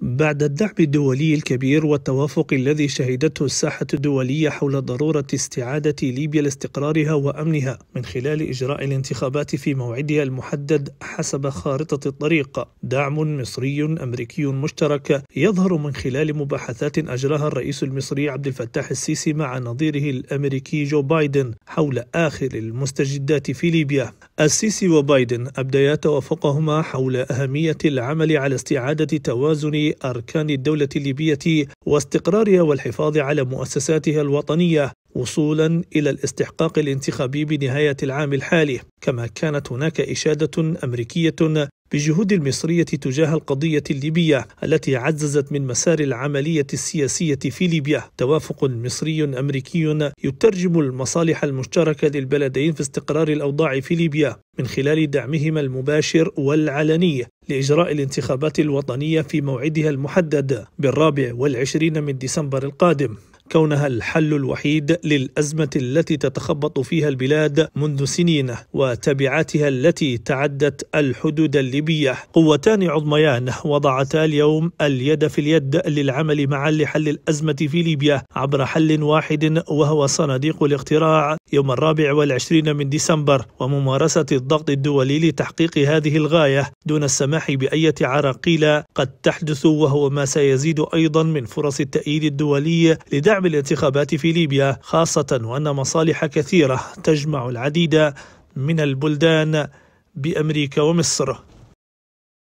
بعد الدعم الدولي الكبير والتوافق الذي شهدته الساحة الدولية حول ضرورة استعادة ليبيا لاستقرارها وأمنها من خلال إجراء الانتخابات في موعدها المحدد حسب خارطة الطريق دعم مصري أمريكي مشترك يظهر من خلال مباحثات أجراها الرئيس المصري عبد الفتاح السيسي مع نظيره الأمريكي جو بايدن حول آخر المستجدات في ليبيا السيسي وبايدن أبديا توافقهما حول أهمية العمل على استعادة توازن أركان الدولة الليبية واستقرارها والحفاظ على مؤسساتها الوطنية وصولا إلى الاستحقاق الانتخابي بنهاية العام الحالي كما كانت هناك إشادة أمريكية بجهود المصرية تجاه القضية الليبية التي عززت من مسار العملية السياسية في ليبيا توافق مصري أمريكي يترجم المصالح المشتركة للبلدين في استقرار الأوضاع في ليبيا من خلال دعمهما المباشر والعلني لإجراء الانتخابات الوطنية في موعدها المحدد بالرابع والعشرين من ديسمبر القادم كونها الحل الوحيد للأزمة التي تتخبط فيها البلاد منذ سنين وتبعاتها التي تعدت الحدود الليبية قوتان عظميان وضعتا اليوم اليد في اليد للعمل معا لحل الأزمة في ليبيا عبر حل واحد وهو صناديق الاقتراع يوم الرابع والعشرين من ديسمبر وممارسة الضغط الدولي لتحقيق هذه الغاية دون السماح بأية عراقيل قد تحدث وهو ما سيزيد أيضا من فرص التأييد الدولي لدعم بدعم الانتخابات في ليبيا خاصة وأن مصالح كثيرة تجمع العديد من البلدان بأمريكا ومصر